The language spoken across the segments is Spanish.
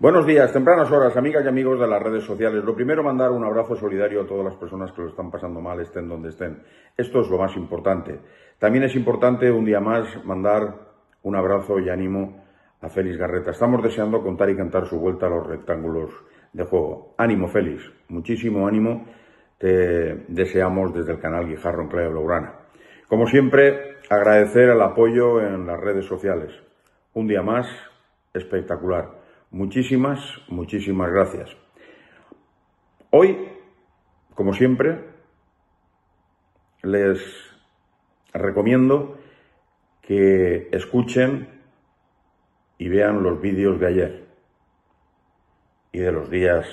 Buenos días, tempranas horas, amigas y amigos de las redes sociales. Lo primero, mandar un abrazo solidario a todas las personas que lo están pasando mal, estén donde estén. Esto es lo más importante. También es importante, un día más, mandar un abrazo y ánimo a Félix Garreta. Estamos deseando contar y cantar su vuelta a los rectángulos de juego. Ánimo, Félix. Muchísimo ánimo te deseamos desde el canal Guijarro en Clave Urana. Como siempre, agradecer el apoyo en las redes sociales. Un día más, espectacular. Muchísimas, muchísimas gracias. Hoy, como siempre, les recomiendo que escuchen y vean los vídeos de ayer y de los días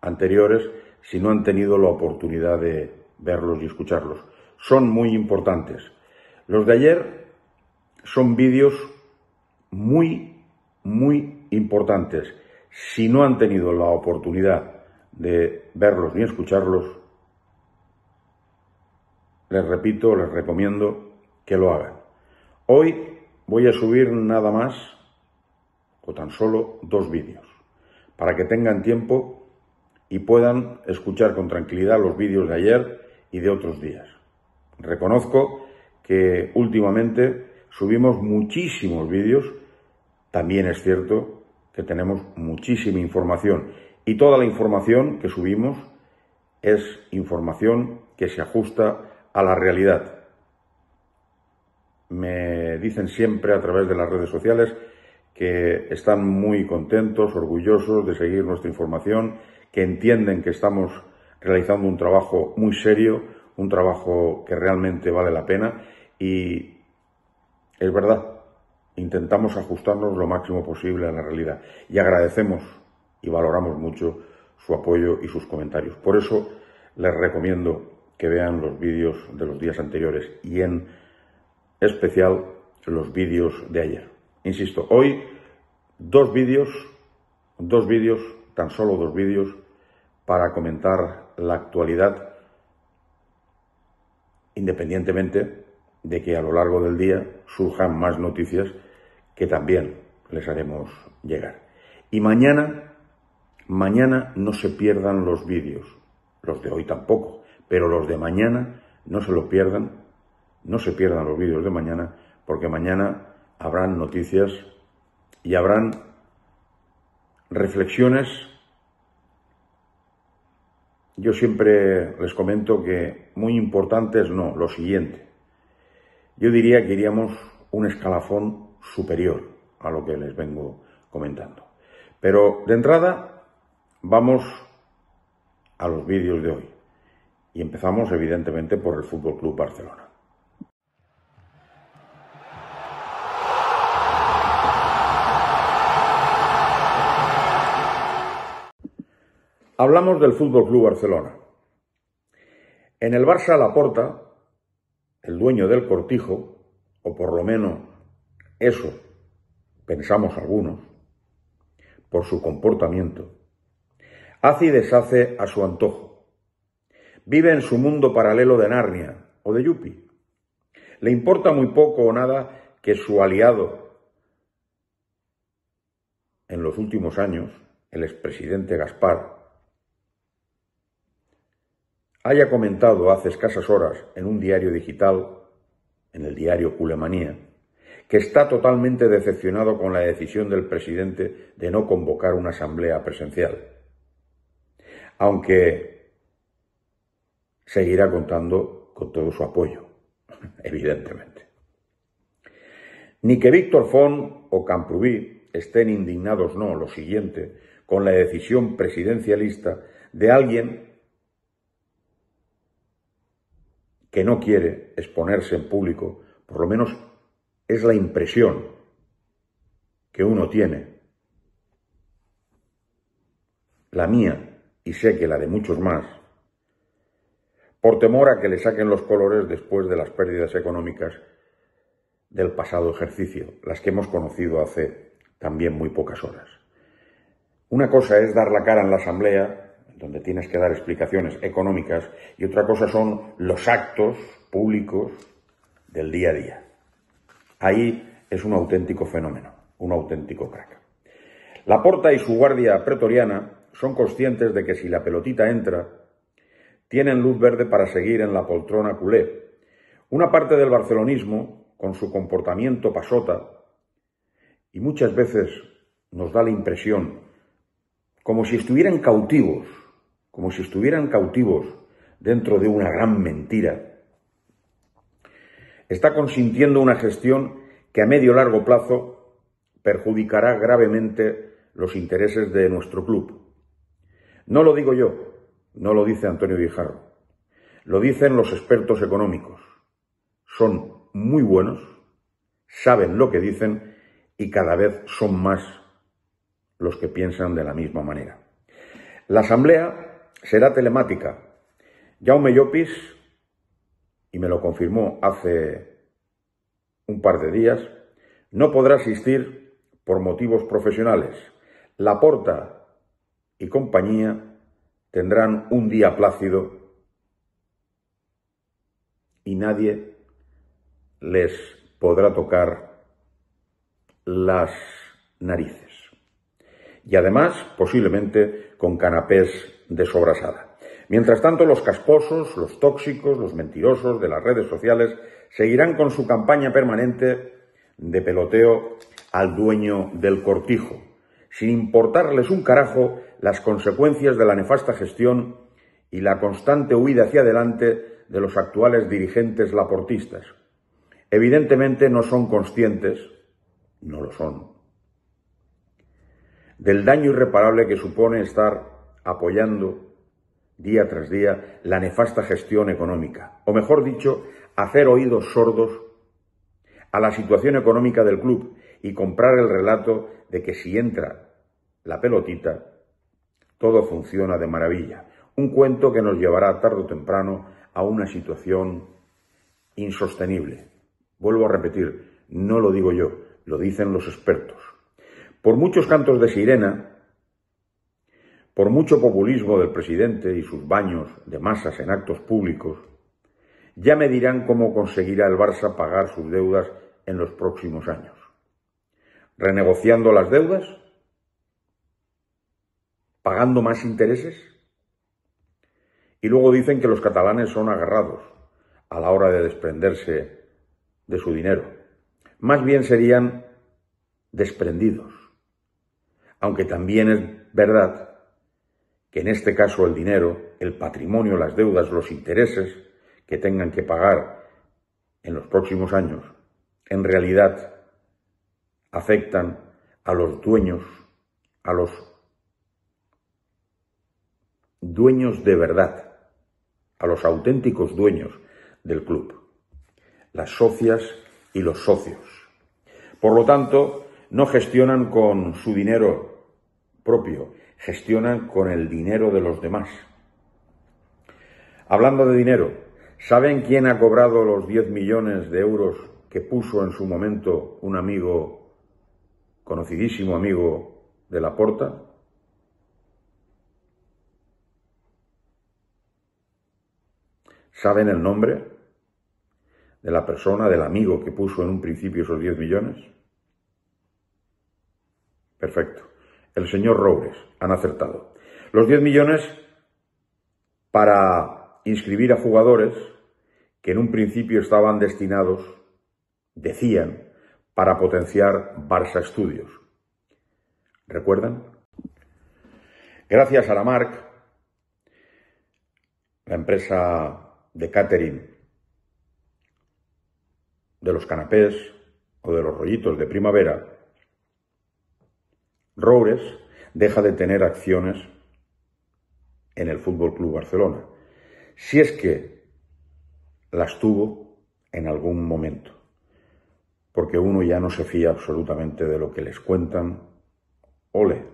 anteriores si no han tenido la oportunidad de verlos y escucharlos. Son muy importantes. Los de ayer son vídeos muy, muy importantes. Si no han tenido la oportunidad de verlos ni escucharlos, les repito, les recomiendo que lo hagan. Hoy voy a subir nada más o tan solo dos vídeos para que tengan tiempo y puedan escuchar con tranquilidad los vídeos de ayer y de otros días. Reconozco que últimamente subimos muchísimos vídeos, también es cierto que tenemos muchísima información y toda la información que subimos es información que se ajusta a la realidad. Me dicen siempre a través de las redes sociales que están muy contentos, orgullosos de seguir nuestra información, que entienden que estamos realizando un trabajo muy serio, un trabajo que realmente vale la pena y es verdad, intentamos ajustarnos lo máximo posible a la realidad y agradecemos y valoramos mucho su apoyo y sus comentarios. Por eso les recomiendo que vean los vídeos de los días anteriores y en especial los vídeos de ayer. Insisto, hoy dos vídeos, dos vídeos, tan solo dos vídeos para comentar la actualidad independientemente de que a lo largo del día surjan más noticias que también les haremos llegar. Y mañana, mañana no se pierdan los vídeos, los de hoy tampoco, pero los de mañana no se lo pierdan, no se pierdan los vídeos de mañana, porque mañana habrán noticias y habrán reflexiones. Yo siempre les comento que muy es no, lo siguiente yo diría que iríamos un escalafón superior a lo que les vengo comentando. Pero de entrada vamos a los vídeos de hoy y empezamos evidentemente por el Fútbol Club Barcelona. Hablamos del Fútbol Club Barcelona. En el Barça la porta el dueño del cortijo, o por lo menos eso pensamos algunos, por su comportamiento, hace y deshace a su antojo. Vive en su mundo paralelo de Narnia o de Yupi. Le importa muy poco o nada que su aliado en los últimos años, el expresidente Gaspar, haya comentado hace escasas horas en un diario digital, en el diario Culemanía, que está totalmente decepcionado con la decisión del presidente de no convocar una asamblea presencial. Aunque seguirá contando con todo su apoyo, evidentemente. Ni que Víctor Font o Camprubí estén indignados, no, lo siguiente, con la decisión presidencialista de alguien que no quiere exponerse en público, por lo menos es la impresión que uno tiene, la mía y sé que la de muchos más, por temor a que le saquen los colores después de las pérdidas económicas del pasado ejercicio, las que hemos conocido hace también muy pocas horas. Una cosa es dar la cara en la asamblea donde tienes que dar explicaciones económicas, y otra cosa son los actos públicos del día a día. Ahí es un auténtico fenómeno, un auténtico crack. La Porta y su guardia pretoriana son conscientes de que si la pelotita entra, tienen luz verde para seguir en la poltrona culé. Una parte del barcelonismo, con su comportamiento pasota, y muchas veces nos da la impresión, como si estuvieran cautivos como si estuvieran cautivos dentro de una gran mentira, está consintiendo una gestión que a medio largo plazo perjudicará gravemente los intereses de nuestro club. No lo digo yo, no lo dice Antonio Guijarro, lo dicen los expertos económicos. Son muy buenos, saben lo que dicen y cada vez son más los que piensan de la misma manera. La Asamblea será telemática. Jaume Llopis, y me lo confirmó hace un par de días, no podrá asistir por motivos profesionales. La Porta y compañía tendrán un día plácido y nadie les podrá tocar las narices. Y además, posiblemente con canapés desobrasada. Mientras tanto, los casposos, los tóxicos, los mentirosos de las redes sociales seguirán con su campaña permanente de peloteo al dueño del cortijo, sin importarles un carajo las consecuencias de la nefasta gestión y la constante huida hacia adelante de los actuales dirigentes laportistas. Evidentemente no son conscientes, no lo son, del daño irreparable que supone estar apoyando día tras día la nefasta gestión económica, o mejor dicho, hacer oídos sordos a la situación económica del club y comprar el relato de que si entra la pelotita, todo funciona de maravilla. Un cuento que nos llevará tarde o temprano a una situación insostenible. Vuelvo a repetir, no lo digo yo, lo dicen los expertos. Por muchos cantos de sirena, por mucho populismo del presidente y sus baños de masas en actos públicos, ya me dirán cómo conseguirá el Barça pagar sus deudas en los próximos años. ¿Renegociando las deudas? ¿Pagando más intereses? Y luego dicen que los catalanes son agarrados a la hora de desprenderse de su dinero. Más bien serían desprendidos. Aunque también es verdad que en este caso el dinero, el patrimonio, las deudas, los intereses que tengan que pagar en los próximos años, en realidad afectan a los dueños, a los dueños de verdad, a los auténticos dueños del club, las socias y los socios. Por lo tanto, no gestionan con su dinero propio, gestionan con el dinero de los demás. Hablando de dinero, ¿saben quién ha cobrado los 10 millones de euros que puso en su momento un amigo, conocidísimo amigo de la Porta? ¿Saben el nombre de la persona, del amigo que puso en un principio esos 10 millones? Perfecto el señor Robles, Han acertado. Los 10 millones para inscribir a jugadores que en un principio estaban destinados, decían, para potenciar Barça Estudios. ¿Recuerdan? Gracias a la Marc, la empresa de catering de los canapés o de los rollitos de primavera, Roures deja de tener acciones en el Fútbol Club Barcelona, si es que las tuvo en algún momento, porque uno ya no se fía absolutamente de lo que les cuentan o le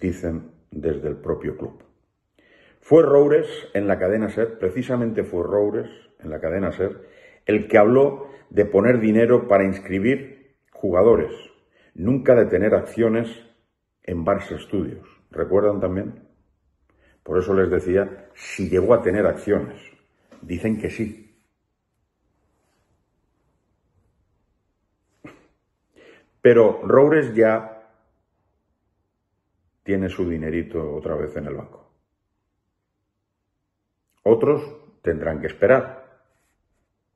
dicen desde el propio club. Fue Roures en la cadena SER, precisamente fue Roures en la cadena SER, el que habló de poner dinero para inscribir jugadores Nunca de tener acciones en Bars Studios. ¿Recuerdan también? Por eso les decía si llegó a tener acciones. Dicen que sí. Pero Roures ya tiene su dinerito otra vez en el banco. Otros tendrán que esperar.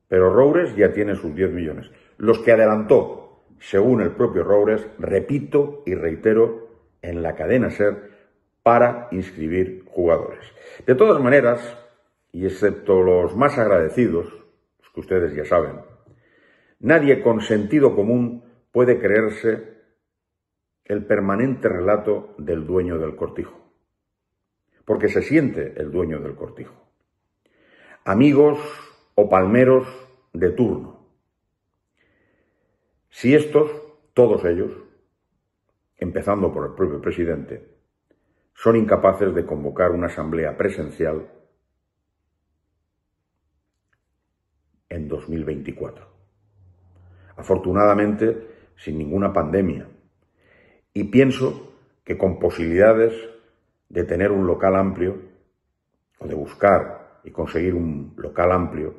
Pero Roures ya tiene sus 10 millones. Los que adelantó según el propio Roures, repito y reitero, en la cadena SER para inscribir jugadores. De todas maneras, y excepto los más agradecidos, los que ustedes ya saben, nadie con sentido común puede creerse el permanente relato del dueño del cortijo, porque se siente el dueño del cortijo. Amigos o palmeros de turno, si estos, todos ellos, empezando por el propio presidente, son incapaces de convocar una asamblea presencial en 2024. Afortunadamente, sin ninguna pandemia. Y pienso que con posibilidades de tener un local amplio, o de buscar y conseguir un local amplio,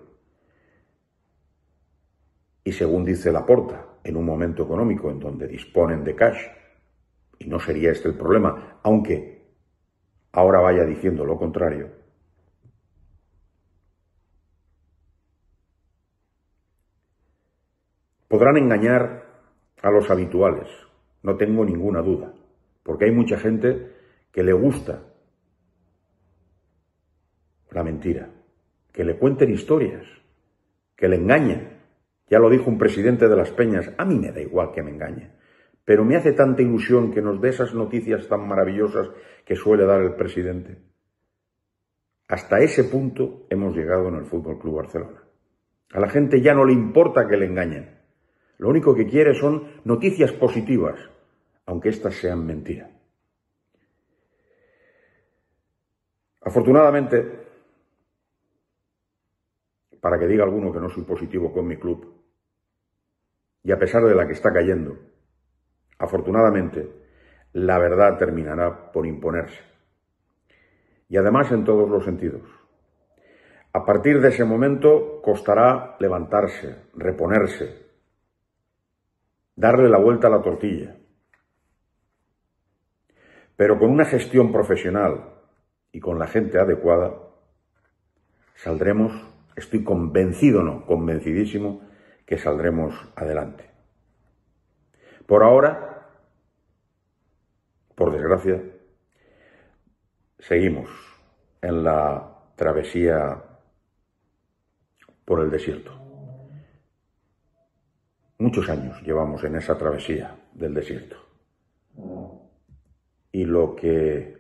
y según dice la porta en un momento económico en donde disponen de cash, y no sería este el problema, aunque ahora vaya diciendo lo contrario, podrán engañar a los habituales, no tengo ninguna duda, porque hay mucha gente que le gusta la mentira, que le cuenten historias, que le engañen ya lo dijo un presidente de las Peñas, a mí me da igual que me engañe, pero me hace tanta ilusión que nos dé esas noticias tan maravillosas que suele dar el presidente. Hasta ese punto hemos llegado en el Fútbol Club Barcelona. A la gente ya no le importa que le engañen. Lo único que quiere son noticias positivas, aunque éstas sean mentiras. Afortunadamente, para que diga alguno que no soy positivo con mi club, y a pesar de la que está cayendo. Afortunadamente, la verdad terminará por imponerse. Y además en todos los sentidos. A partir de ese momento costará levantarse, reponerse, darle la vuelta a la tortilla. Pero con una gestión profesional y con la gente adecuada, saldremos, estoy convencido, no, convencidísimo, que saldremos adelante. Por ahora, por desgracia, seguimos en la travesía por el desierto. Muchos años llevamos en esa travesía del desierto. Y lo que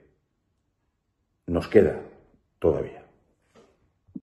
nos queda todavía.